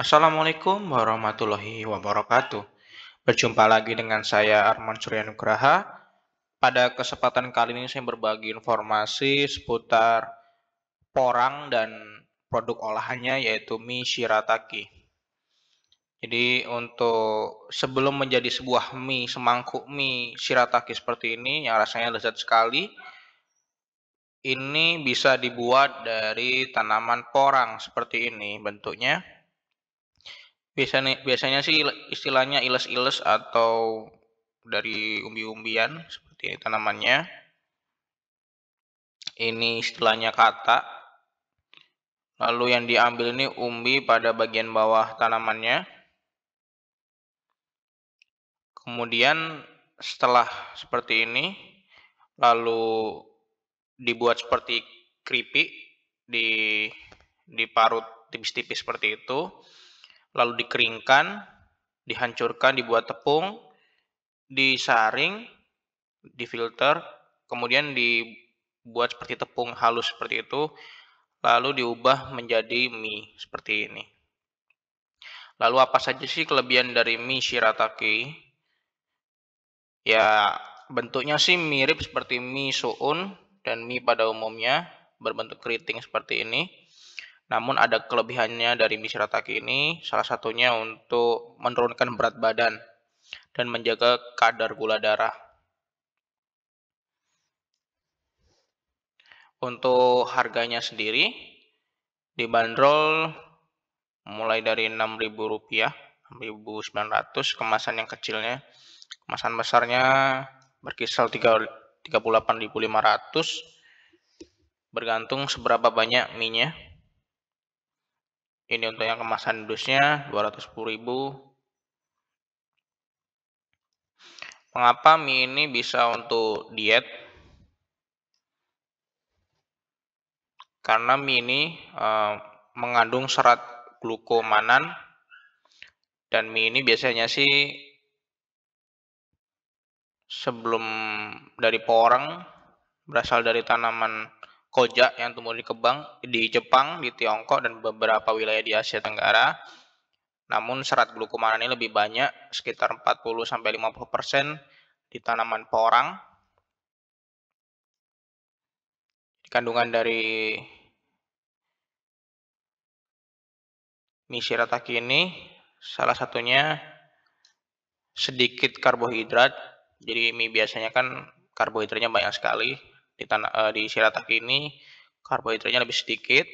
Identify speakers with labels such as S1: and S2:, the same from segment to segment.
S1: Assalamualaikum warahmatullahi wabarakatuh. Berjumpa lagi dengan saya Arman Suryanugraha. Pada kesempatan kali ini saya berbagi informasi seputar porang dan produk olahannya yaitu mie shirataki. Jadi untuk sebelum menjadi sebuah mie, semangkuk mie shirataki seperti ini yang rasanya lezat sekali, ini bisa dibuat dari tanaman porang seperti ini bentuknya Biasanya biasanya sih istilahnya iles-iles atau dari umbi-umbian seperti tanamannya. Ini istilahnya kata. Lalu yang diambil ini umbi pada bagian bawah tanamannya. Kemudian setelah seperti ini, lalu dibuat seperti keripik, di diparut tipis-tipis seperti itu lalu dikeringkan, dihancurkan, dibuat tepung, disaring, difilter, kemudian dibuat seperti tepung halus seperti itu, lalu diubah menjadi mie seperti ini. Lalu apa saja sih kelebihan dari mie shirataki? Ya, bentuknya sih mirip seperti mie suun dan mie pada umumnya, berbentuk keriting seperti ini. Namun ada kelebihannya dari Mishrataki ini, salah satunya untuk menurunkan berat badan dan menjaga kadar gula darah. Untuk harganya sendiri dibanderol mulai dari Rp6.000, Rp6.900 kemasan yang kecilnya. Kemasan besarnya berkisar 38.500 bergantung seberapa banyak minyak ini untuk yang kemasan dusnya 210.000. Mengapa mie ini bisa untuk diet? Karena mie ini e, mengandung serat glukomanan dan mie ini biasanya sih sebelum dari porang berasal dari tanaman koja yang tumbuh di Kebang, di Jepang, di Tiongkok dan beberapa wilayah di Asia Tenggara. Namun serat glukumana ini lebih banyak sekitar 40 50% di tanaman porang. Kandungan dari misirataki ini salah satunya sedikit karbohidrat. Jadi mie biasanya kan karbohidratnya banyak sekali, di, tanah, uh, di shirataki ini karbohidratnya lebih sedikit.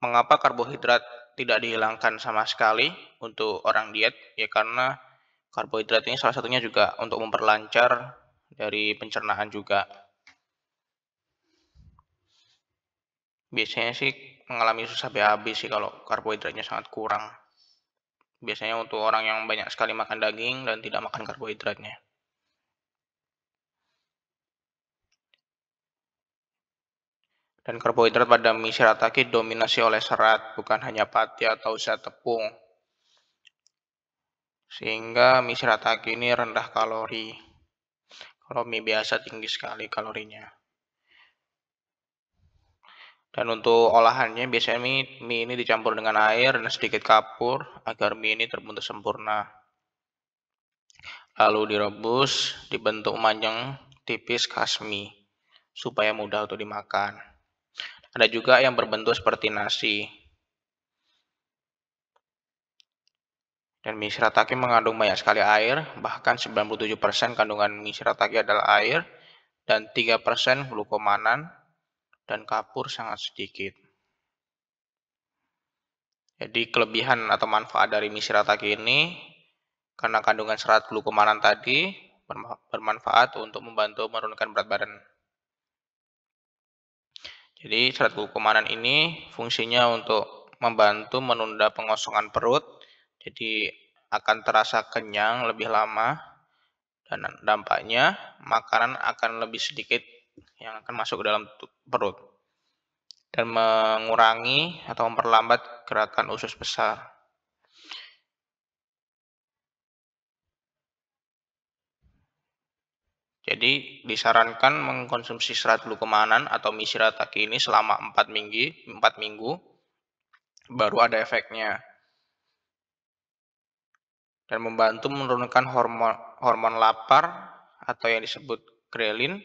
S1: Mengapa karbohidrat tidak dihilangkan sama sekali untuk orang diet? Ya karena karbohidrat ini salah satunya juga untuk memperlancar dari pencernaan juga. Biasanya sih mengalami susah BAB sih kalau karbohidratnya sangat kurang. Biasanya untuk orang yang banyak sekali makan daging dan tidak makan karbohidratnya. Dan karbohidrat pada mie shirataki dominasi oleh serat, bukan hanya pati atau zat tepung. Sehingga mie shirataki ini rendah kalori. Kalau mie biasa tinggi sekali kalorinya. Dan untuk olahannya biasanya mie, mie ini dicampur dengan air dan sedikit kapur agar mie ini terbentuk sempurna. Lalu direbus dibentuk manjang tipis khas mie supaya mudah untuk dimakan. Ada juga yang berbentuk seperti nasi. Dan mie shirataki mengandung banyak sekali air, bahkan 97% kandungan mie shirataki adalah air, dan 3% glukomanan, dan kapur sangat sedikit. Jadi kelebihan atau manfaat dari mie shirataki ini, karena kandungan serat glukomanan tadi, bermanfaat untuk membantu menurunkan berat badan jadi serat kehukumanan ini fungsinya untuk membantu menunda pengosongan perut, jadi akan terasa kenyang lebih lama, dan dampaknya makanan akan lebih sedikit yang akan masuk ke dalam perut, dan mengurangi atau memperlambat gerakan usus besar. Jadi disarankan mengkonsumsi serat lukemanan atau misirataki ini selama 4 minggu, 4 minggu baru ada efeknya. Dan membantu menurunkan hormon hormon lapar atau yang disebut grelin.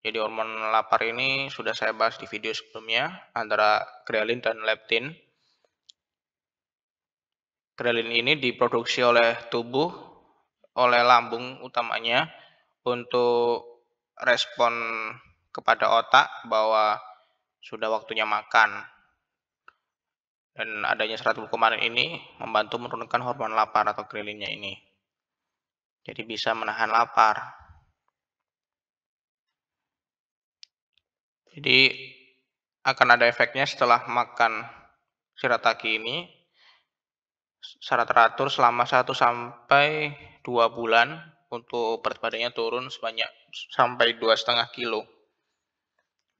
S1: Jadi hormon lapar ini sudah saya bahas di video sebelumnya antara grelin dan leptin. Grelin ini diproduksi oleh tubuh oleh lambung utamanya untuk respon kepada otak bahwa sudah waktunya makan. Dan adanya serat kemarin ini membantu menurunkan hormon lapar atau krilinnya ini. Jadi bisa menahan lapar. Jadi akan ada efeknya setelah makan shirataki ini secara teratur selama 1 sampai 2 bulan untuk berat badannya turun sebanyak sampai 2,5 kilo.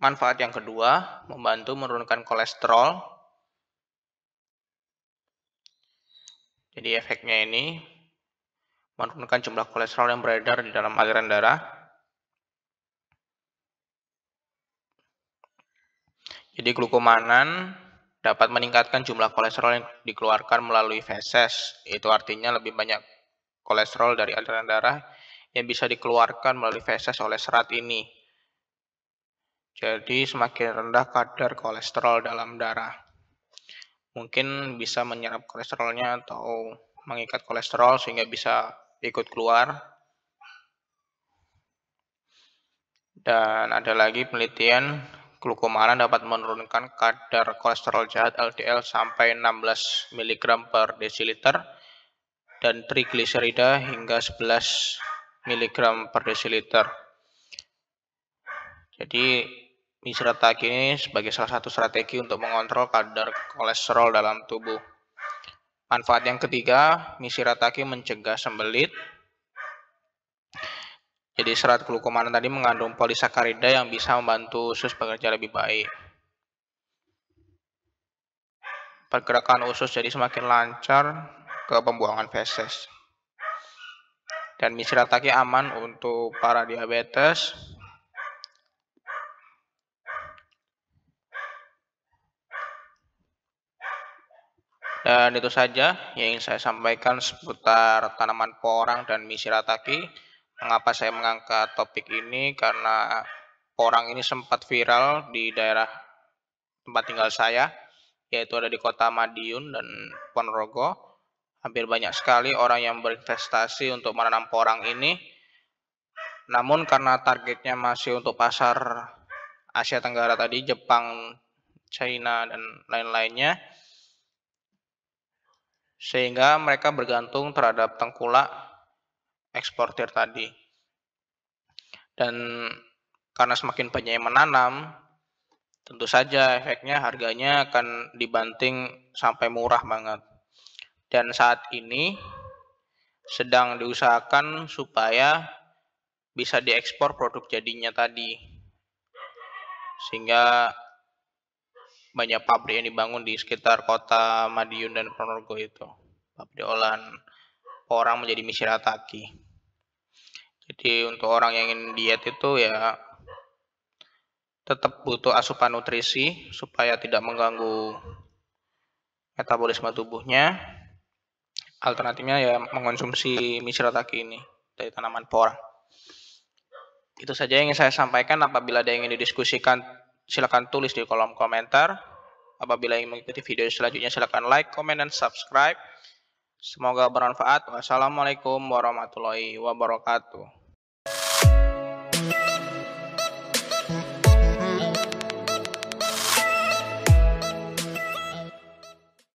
S1: Manfaat yang kedua, membantu menurunkan kolesterol. Jadi efeknya ini menurunkan jumlah kolesterol yang beredar di dalam aliran darah. Jadi glukomanan dapat meningkatkan jumlah kolesterol yang dikeluarkan melalui feses. Itu artinya lebih banyak kolesterol dari aliran darah yang bisa dikeluarkan melalui feses oleh serat ini. Jadi semakin rendah kadar kolesterol dalam darah. Mungkin bisa menyerap kolesterolnya atau mengikat kolesterol sehingga bisa ikut keluar. Dan ada lagi penelitian glukomalan dapat menurunkan kadar kolesterol jahat LDL sampai 16 mg per desiliter dan trigliserida hingga 11 mg per desiliter. Jadi misratak ini sebagai salah satu strategi untuk mengontrol kadar kolesterol dalam tubuh. Manfaat yang ketiga, misirataki mencegah sembelit. Jadi serat glukoman tadi mengandung polisakarida yang bisa membantu usus bekerja lebih baik. Pergerakan usus jadi semakin lancar ke pembuangan feses. Dan misirataki aman untuk para diabetes. Dan itu saja yang ingin saya sampaikan seputar tanaman porang dan misirataki Mengapa saya mengangkat topik ini? Karena porang ini sempat viral di daerah tempat tinggal saya, yaitu ada di kota Madiun dan Ponorogo hampir banyak sekali orang yang berinvestasi untuk menanam porang ini. Namun karena targetnya masih untuk pasar Asia Tenggara tadi, Jepang, China, dan lain-lainnya, sehingga mereka bergantung terhadap tengkulak eksportir tadi. Dan karena semakin banyak yang menanam, tentu saja efeknya harganya akan dibanting sampai murah banget dan saat ini sedang diusahakan supaya bisa diekspor produk jadinya tadi sehingga banyak pabrik yang dibangun di sekitar kota Madiun dan Ponorogo itu pabrik olahan orang menjadi misirataki jadi untuk orang yang ingin diet itu ya tetap butuh asupan nutrisi supaya tidak mengganggu metabolisme tubuhnya alternatifnya ya mengkonsumsi mishirataki ini dari tanaman porang. Itu saja yang ingin saya sampaikan. Apabila ada yang ingin didiskusikan, silakan tulis di kolom komentar. Apabila ingin mengikuti video selanjutnya, silakan like, comment, dan subscribe. Semoga bermanfaat. Wassalamualaikum warahmatullahi wabarakatuh.